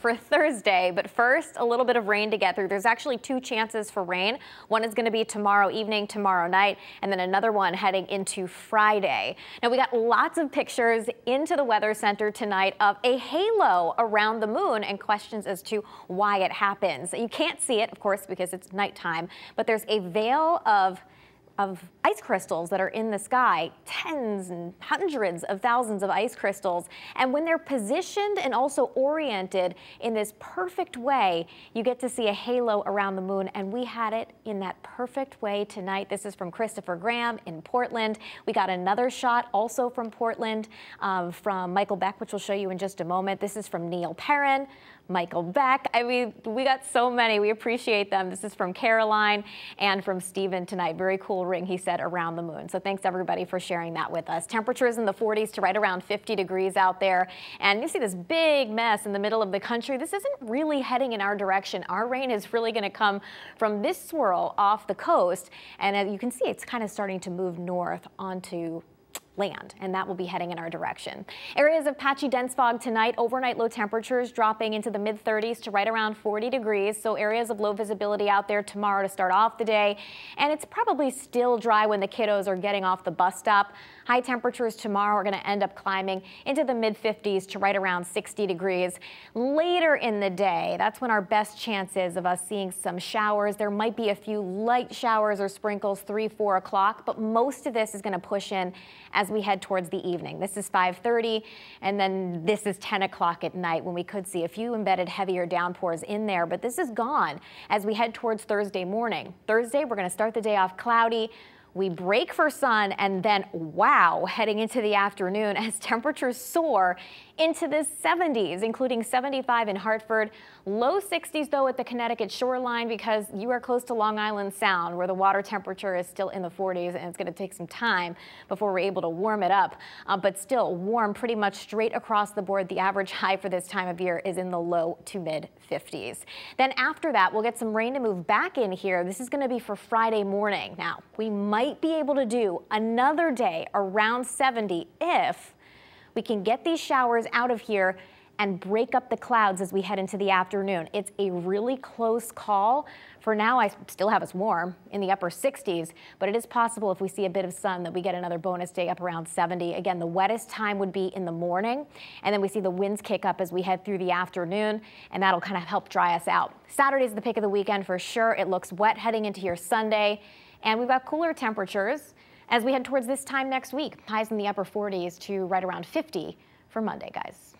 for Thursday, but first a little bit of rain to get through. There's actually two chances for rain. One is going to be tomorrow evening, tomorrow night, and then another one heading into Friday. Now we got lots of pictures into the Weather Center tonight of a halo around the moon and questions as to why it happens. You can't see it, of course, because it's nighttime, but there's a veil of of ice crystals that are in the sky, tens and hundreds of thousands of ice crystals. And when they're positioned and also oriented in this perfect way, you get to see a halo around the moon. And we had it in that perfect way tonight. This is from Christopher Graham in Portland. We got another shot also from Portland um, from Michael Beck, which we'll show you in just a moment. This is from Neil Perrin. Michael Beck. I mean, we got so many. We appreciate them. This is from Caroline and from Stephen tonight. Very cool ring, he said, around the moon. So thanks everybody for sharing that with us. Temperatures in the 40s to right around 50 degrees out there. And you see this big mess in the middle of the country. This isn't really heading in our direction. Our rain is really going to come from this swirl off the coast. And as uh, you can see, it's kind of starting to move north onto land, and that will be heading in our direction. Areas of patchy dense fog tonight, overnight low temperatures dropping into the mid 30s to right around 40 degrees. So areas of low visibility out there tomorrow to start off the day. And it's probably still dry when the kiddos are getting off the bus stop. High temperatures tomorrow are going to end up climbing into the mid 50s to right around 60 degrees. Later in the day, that's when our best chance is of us seeing some showers. There might be a few light showers or sprinkles 3, 4 o'clock, but most of this is going to push in as as we head towards the evening. This is 5.30, and then this is 10 o'clock at night when we could see a few embedded heavier downpours in there, but this is gone as we head towards Thursday morning. Thursday, we're going to start the day off cloudy. We break for sun and then wow, heading into the afternoon as temperatures soar into the 70s, including 75 in Hartford. Low 60s though at the Connecticut shoreline because you are close to Long Island Sound where the water temperature is still in the 40s and it's going to take some time before we're able to warm it up. Uh, but still warm pretty much straight across the board. The average high for this time of year is in the low to mid 50s. Then after that, we'll get some rain to move back in here. This is going to be for Friday morning. Now, we might might be able to do another day around 70 if we can get these showers out of here and break up the clouds as we head into the afternoon. It's a really close call. For now, I still have us warm in the upper 60s, but it is possible if we see a bit of sun that we get another bonus day up around 70. Again, the wettest time would be in the morning, and then we see the winds kick up as we head through the afternoon, and that'll kind of help dry us out. Saturday's the pick of the weekend for sure. It looks wet heading into your Sunday, and we've got cooler temperatures as we head towards this time next week. Highs in the upper 40s to right around 50 for Monday, guys.